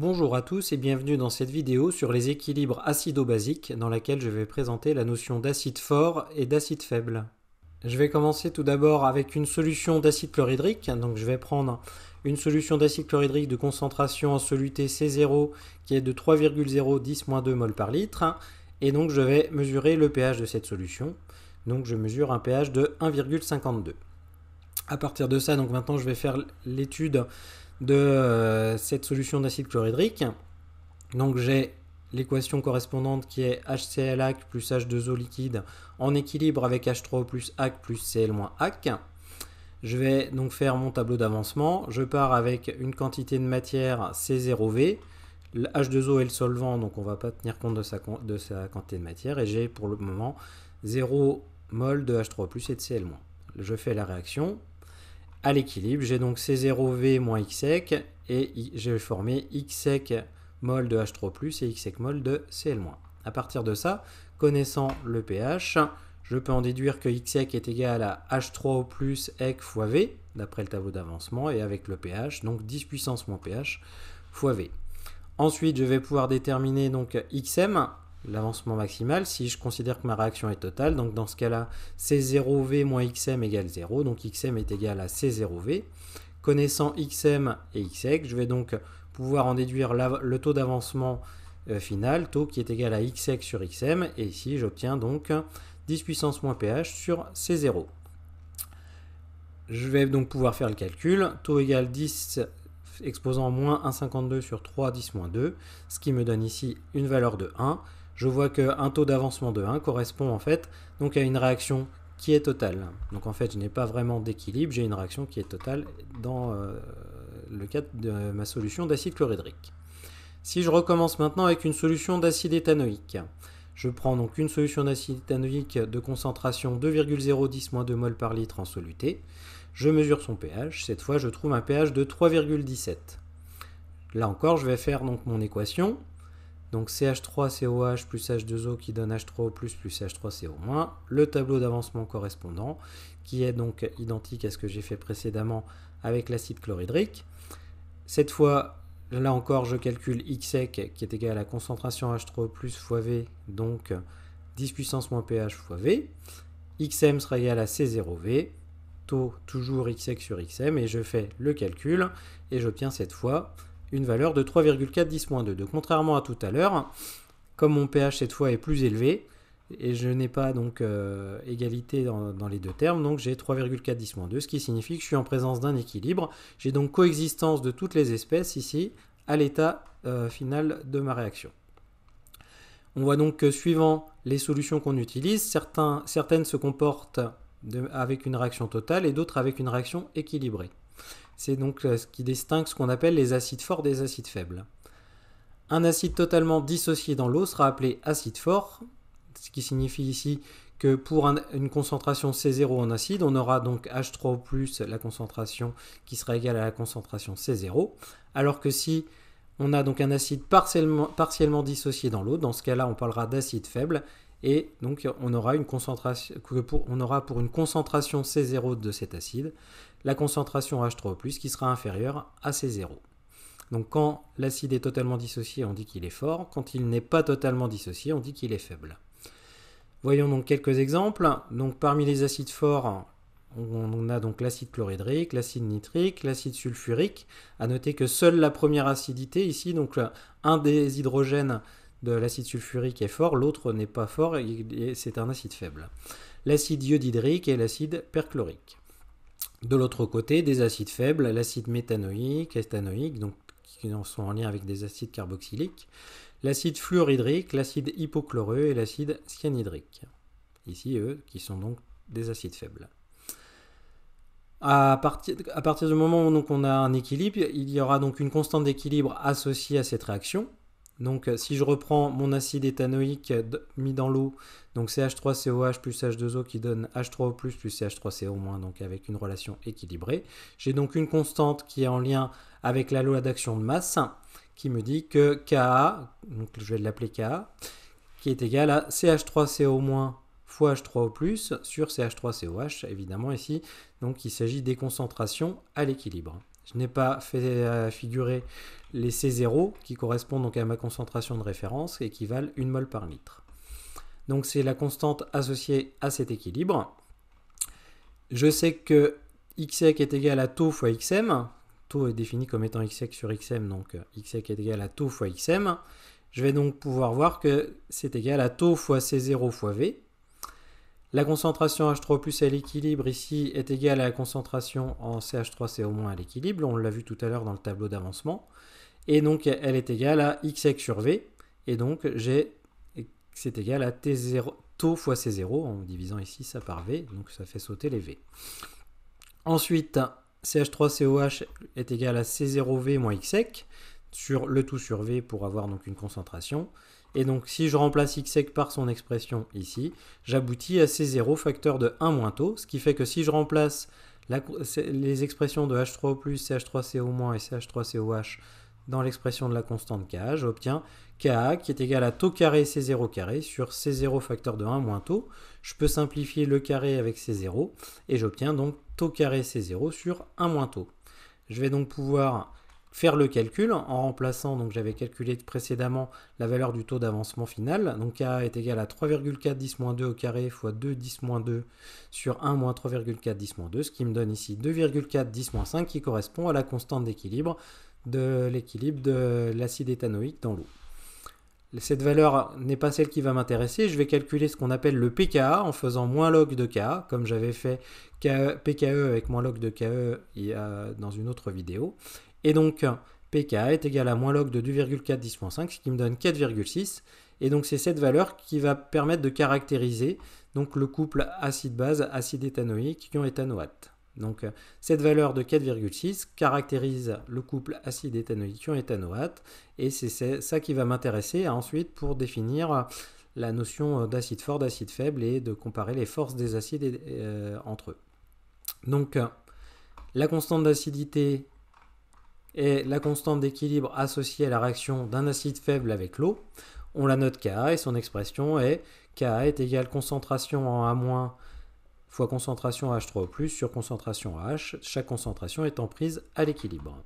Bonjour à tous et bienvenue dans cette vidéo sur les équilibres acido-basiques dans laquelle je vais présenter la notion d'acide fort et d'acide faible. Je vais commencer tout d'abord avec une solution d'acide chlorhydrique. Donc je vais prendre une solution d'acide chlorhydrique de concentration en soluté C0 qui est de 3,010-2 mol par litre. Et donc je vais mesurer le pH de cette solution. Donc je mesure un pH de 1,52. À partir de ça, donc maintenant je vais faire l'étude de euh, cette solution d'acide chlorhydrique. Donc j'ai l'équation correspondante qui est HClAc plus H2O liquide en équilibre avec H3O plus plus Cl moins Je vais donc faire mon tableau d'avancement. Je pars avec une quantité de matière C0V. Le H2O est le solvant, donc on ne va pas tenir compte de sa, quantité de matière. Et j'ai pour le moment 0 mol de H3 et de Cl-. Je fais la réaction à l'équilibre. J'ai donc C0V moins Xsec et j'ai formé Xsec mol de H3+, et Xsec mol de Cl-. À partir de ça, connaissant le pH, je peux en déduire que Xsec est égal à H3O plus EC fois V, d'après le tableau d'avancement, et avec le pH, donc 10 puissance moins pH fois V. Ensuite, je vais pouvoir déterminer donc XM, l'avancement maximal si je considère que ma réaction est totale. Donc dans ce cas-là, C0V moins XM égale 0. Donc XM est égal à C0V. Connaissant XM et Xx, je vais donc pouvoir en déduire le taux d'avancement euh, final, taux qui est égal à Xx sur XM. Et ici, j'obtiens donc 10 puissance moins pH sur C0. Je vais donc pouvoir faire le calcul. Taux égale 10 exposant moins 1,52 sur 3, 10 moins 2, ce qui me donne ici une valeur de 1 je vois qu'un taux d'avancement de 1 correspond en fait donc à une réaction qui est totale. Donc en fait, je n'ai pas vraiment d'équilibre, j'ai une réaction qui est totale dans euh, le cadre de ma solution d'acide chlorhydrique. Si je recommence maintenant avec une solution d'acide éthanoïque, je prends donc une solution d'acide éthanoïque de concentration 2,010-2 mol par litre en soluté. Je mesure son pH. Cette fois, je trouve un pH de 3,17. Là encore, je vais faire donc mon équation. Donc CH3COH plus H2O qui donne H3O plus CH3CO-. Le tableau d'avancement correspondant qui est donc identique à ce que j'ai fait précédemment avec l'acide chlorhydrique. Cette fois, là encore, je calcule XEC, qui est égal à la concentration H3O plus fois V, donc 10 puissance moins pH fois V. Xm sera égal à C0V, taux toujours XEC sur Xm, et je fais le calcul, et j'obtiens cette fois une valeur de 3,4 Donc contrairement à tout à l'heure, comme mon pH cette fois est plus élevé, et je n'ai pas donc euh, égalité dans, les deux termes, donc j'ai 3,4 2, ce qui signifie que je suis en présence d'un équilibre. J'ai donc coexistence de toutes les espèces ici à l'état euh, final de ma réaction. On voit donc que suivant les solutions qu'on utilise, certains, certaines se comportent avec une réaction totale et d'autres avec une réaction équilibrée. C'est donc euh, ce qui distingue ce qu'on appelle les acides forts des acides faibles. Un acide totalement dissocié dans l'eau sera appelé acide fort, ce qui signifie ici que pour une concentration C0 en acide, on aura donc H3 plus la concentration qui sera égale à la concentration C0, alors que si on a donc un acide partiellement dissocié dans l'eau, dans ce cas-là on parlera d'acide faible, et donc on aura, pour, on aura pour une concentration C0 de cet acide, la concentration H3O+, qui sera inférieure à C0. Donc quand l'acide est totalement dissocié, on dit qu'il est fort. Quand il n'est pas totalement dissocié, on dit qu'il est faible. Voyons donc quelques exemples. Donc parmi les acides forts, on a donc l'acide chlorhydrique, l'acide nitrique, l'acide sulfurique. A noter que seule la première acidité ici, donc un des hydrogènes de l'acide sulfurique est fort, l'autre n'est pas fort et c'est un acide faible. L'acide iodhydrique et l'acide perchlorique. De l'autre côté, des acides faibles, l'acide méthanoïque, éthanoïque, donc qui sont en lien avec des acides carboxyliques, l'acide fluorhydrique, l'acide hypochloreux et l'acide cyanhydrique. Ici, eux, qui sont donc des acides faibles. À partir, à partir du moment où donc on a un équilibre, il y aura donc une constante d'équilibre associée à cette réaction, donc euh, si je reprends mon acide éthanoïque euh, mis dans l'eau, donc CH3COH plus H2O qui donne H3O plus CH3CO-, donc avec une relation équilibrée. J'ai donc une constante qui est en lien avec la loi d'action de masse qui me dit que Ka, donc je vais l'appeler Ka, qui est égal à CH3CO- fois H3 o plus sur CH3COH, évidemment ici. Donc il s'agit des concentrations à l'équilibre. Je n'ai pas fait euh, figurer les C0 qui correspondent donc à ma concentration de référence et qui valent 1 mol par litre. Donc c'est la constante associée à cet équilibre. Je sais que Xec est égal à Taux fois xm. Taux est défini comme étant Xec sur xm, donc euh, Xec est égal à taux fois xm. Je vais donc pouvoir voir que c'est égal à taux fois c0 fois v, la concentration H3 à l'équilibre ici est égale à la concentration en CH3CO- à l'équilibre, on l'a vu tout à l'heure dans le tableau d'avancement, et donc elle est égale à XX sur V, et donc c'est égal à T0, taux fois C0, en divisant ici ça par V, donc ça fait sauter les V. Ensuite, CH3COH est égal à C0V moins sur le tout sur V pour avoir donc une concentration, et donc si je remplace sec par son expression ici, j'aboutis à C0 facteur de 1 moins taux, ce qui fait que si je remplace les expressions de H3O+, CH3CO- et CH3COH dans l'expression de la constante K, j'obtiens Ka qui est égal à taux carré C0 carré sur C0 facteur de 1 moins taux. Je peux simplifier le carré avec C0 et j'obtiens donc taux carré C0 sur 1 moins taux. Je vais donc pouvoir faire le calcul en remplaçant, donc j'avais calculé précédemment la valeur du taux d'avancement final, donc Ka est égal à 3,4 10 2 au carré fois 2 10 2 sur 1 moins 3,4 10 2, ce qui me donne ici 2,4 10 5 qui correspond à la constante d'équilibre de l'équilibre de l'acide éthanoïque dans l'eau. Cette valeur n'est pas celle qui va m'intéresser, je vais calculer ce qu'on appelle le pKa en faisant moins log de Ka comme j'avais fait PKE avec moins log de KE dans une autre vidéo. Et donc, pk est égal à moins log de 2,4 10 5, ce qui me donne 4,6. Et donc, c'est cette valeur qui va permettre de caractériser donc, le couple acide-base, acide éthanoïque, ion éthanoate. Donc, cette valeur de 4,6 caractérise le couple acide éthanoïque, ion éthanoate. Et c'est ça qui va m'intéresser ensuite pour définir la notion d'acide fort, d'acide faible et de comparer les forces des acides euh, entre eux. Donc, la constante d'acidité et la constante d'équilibre associée à la réaction d'un acide faible avec l'eau, on la note Ka et son expression est Ka est égale concentration en A- fois concentration H3O+, sur concentration H, chaque concentration étant prise à l'équilibre.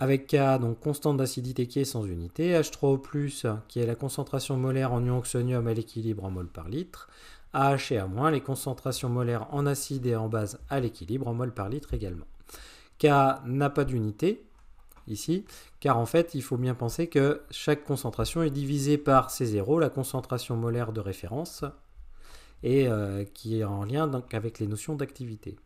Avec Ka, donc constante d'acidité qui est sans unité, H3O+, qui est la concentration molaire en ion oxonium à l'équilibre en mol par litre, H et A-, les concentrations molaires en acide et en base à l'équilibre en mol par litre également. K n'a pas d'unité ici, car en fait, il faut bien penser que chaque concentration est divisée par C0, la concentration molaire de référence, et euh, qui est en lien avec les notions d'activité.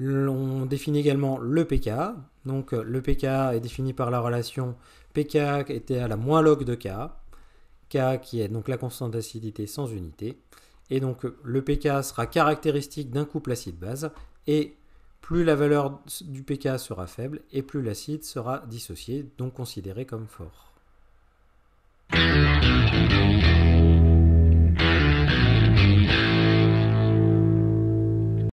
On définit également le pKa. Donc le pKa est défini par la relation pKa était à la moins log de K, K qui est donc la constante d'acidité sans unité. Et donc le pK sera caractéristique d'un couple acide-base et plus la valeur du pK sera faible et plus l'acide sera dissocié, donc considéré comme fort.